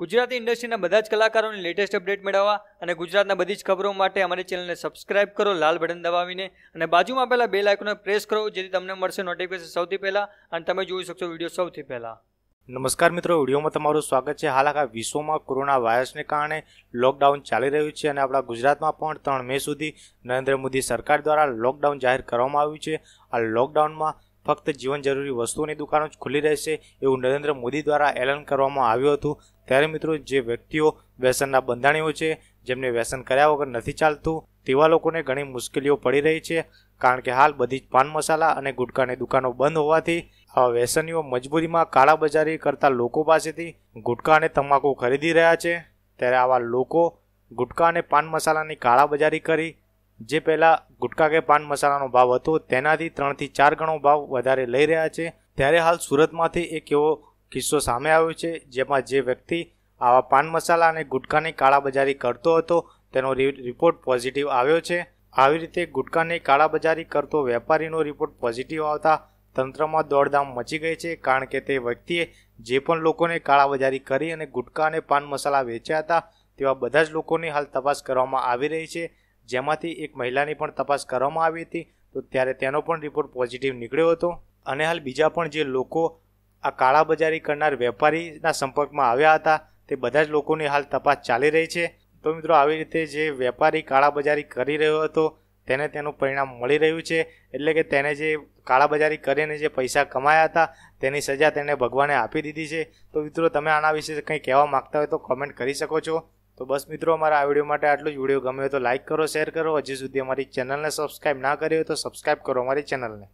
ગુજરાતી ઇન્ડસ્ટ્રીના બધા જ કલાકારોની લેટેસ્ટ અપડેટ મેળવવા અને ગુજરાતના બધી જ ખબરો માટે અમારી ચેનલને સબસ્ક્રાઇબ કરો લાલ બટન દબાવીને અને બાજુમાં પહેલાં બે લાઇકોને પ્રેસ કરો જેથી તમને મળશે નોટિફિકેશન સૌથી પહેલાં અને તમે જોઈ શકશો વિડીયો સૌથી પહેલાં નમસ્કાર મિત્રો વિડીયોમાં તમારું સ્વાગત છે હાલ આખા વિશ્વમાં કોરોના વાયરસને કારણે લોકડાઉન ચાલી રહ્યું છે અને આપણા ગુજરાતમાં પણ ત્રણ મે સુધી નરેન્દ્ર મોદી સરકાર દ્વારા લોકડાઉન જાહેર કરવામાં આવ્યું છે આ લોકડાઉનમાં ફક્ત જીવન જરૂરી વસ્તુઓની દુકાનો જ ખુલ્લી રહેશે એવું નરેન્દ્ર મોદી દ્વારા એલાન કરવામાં આવ્યું હતું ત્યારે મિત્રો જે વ્યક્તિઓ વ્યસનના બંધાણીઓ છે જેમને વ્યસન કર્યા વગર નથી ચાલતું તેવા લોકોને ઘણી મુશ્કેલીઓ પડી રહી છે કારણ કે હાલ બધી જ પાન મસાલા અને ગુટકાની દુકાનો બંધ હોવાથી આવા વ્યસનીઓ મજબૂરીમાં કાળાબજારી કરતા લોકો પાસેથી ગુટકા અને તમાકુ ખરીદી રહ્યા છે ત્યારે આવા લોકો ગુટકા અને પાન મસાલાની કાળાબજારી કરી જે પહેલાં ગુટકા કે પાન મસાલાનો ભાવ હતો તેનાથી ત્રણથી ચાર ગણો ભાવ વધારે લઈ રહ્યા છે ત્યારે હાલ સુરતમાંથી એક એવો કિસ્સો સામે આવ્યો છે જેમાં જે વ્યક્તિ આવા પાન મસાલા અને ગુટકાની કાળાબજારી કરતો હતો તેનો રિપોર્ટ પોઝિટિવ આવ્યો છે આવી રીતે ગુટકાની કાળાબજારી કરતો વેપારીનો રિપોર્ટ પોઝિટિવ આવતા તંત્રમાં દોડધામ મચી ગઈ છે કારણ કે તે વ્યક્તિએ જે પણ લોકોને કાળાબજારી કરી અને ગુટકા અને પાન મસાલા વેચ્યા હતા તેવા બધા જ લોકોની હાલ તપાસ કરવામાં આવી રહી છે જેમાંથી એક મહિલાની પણ તપાસ કરવામાં આવી હતી તો ત્યારે તેનો પણ રિપોર્ટ પોઝિટિવ નીકળ્યો હતો અને હાલ બીજા પણ જે લોકો આ કાળાબજારી કરનાર વેપારીના સંપર્કમાં આવ્યા હતા તે બધા જ લોકોની હાલ તપાસ ચાલી રહી છે તો મિત્રો આવી રીતે જે વેપારી કાળાબજારી કરી રહ્યો હતો તેને તેનું પરિણામ મળી રહ્યું છે એટલે કે તેને જે કાળાબજારી કરીને જે પૈસા કમાયા હતા તેની સજા તેણે ભગવાને આપી દીધી છે તો મિત્રો તમે આના વિશે કંઈ કહેવા માગતા હોય તો કોમેન્ટ કરી શકો છો તો બસ મિત્રો અમારા આ વિડીયો માટે આટલું જ વિડીયો ગમ્યો તો લાઇક કરો શેર કરો હજી સુધી અમારી ચેનલને સબસ્ક્રાઈબ ના કરી હોય તો સબસ્ક્રાઈબ કરો અમારી ચેનલને